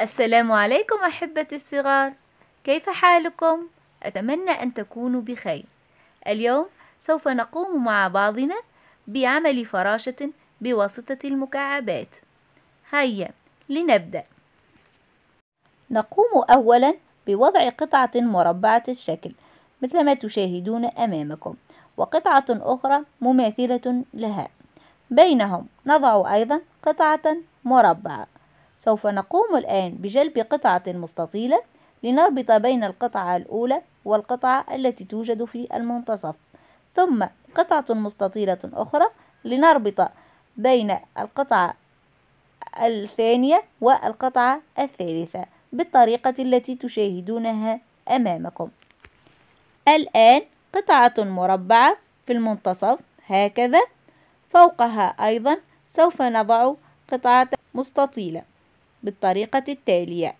السلام عليكم احبتي الصغار كيف حالكم اتمنى ان تكونوا بخير اليوم سوف نقوم مع بعضنا بعمل فراشه بواسطه المكعبات هيا لنبدا نقوم اولا بوضع قطعه مربعه الشكل مثل ما تشاهدون امامكم وقطعه اخرى مماثله لها بينهم نضع ايضا قطعه مربعه سوف نقوم الآن بجلب قطعة مستطيلة لنربط بين القطعة الأولى والقطعة التي توجد في المنتصف ثم قطعة مستطيلة أخرى لنربط بين القطعة الثانية والقطعة الثالثة بالطريقة التي تشاهدونها أمامكم الآن قطعة مربعة في المنتصف هكذا فوقها أيضا سوف نضع قطعة مستطيلة بالطريقة التالية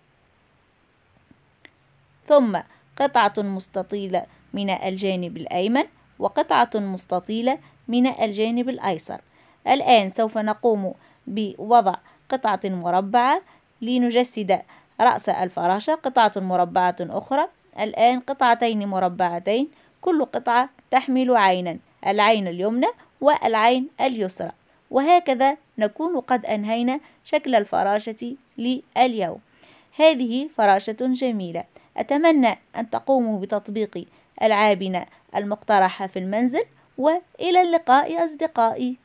ثم قطعة مستطيلة من الجانب الأيمن وقطعة مستطيلة من الجانب الأيسر الآن سوف نقوم بوضع قطعة مربعة لنجسد رأس الفراشة قطعة مربعة أخرى الآن قطعتين مربعتين كل قطعة تحمل عينا العين اليمنى والعين اليسرى وهكذا نكون قد أنهينا شكل الفراشة لليوم هذه فراشة جميلة أتمنى أن تقوموا بتطبيق ألعابنا المقترحة في المنزل وإلى اللقاء أصدقائي